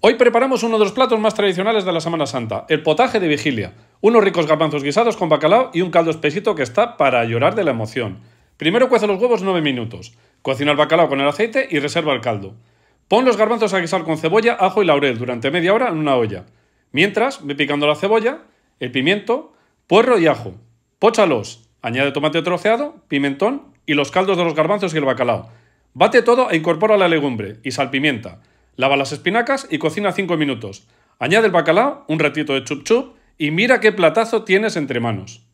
Hoy preparamos uno de los platos más tradicionales de la Semana Santa, el potaje de vigilia. Unos ricos garbanzos guisados con bacalao y un caldo espesito que está para llorar de la emoción. Primero cuece los huevos 9 minutos, cocina el bacalao con el aceite y reserva el caldo. Pon los garbanzos a guisar con cebolla, ajo y laurel durante media hora en una olla. Mientras, ve picando la cebolla, el pimiento, puerro y ajo. Póchalos, añade tomate troceado, pimentón y los caldos de los garbanzos y el bacalao. Bate todo e incorpora la legumbre y salpimienta. Lava las espinacas y cocina 5 minutos. Añade el bacalao, un ratito de chup chup y mira qué platazo tienes entre manos.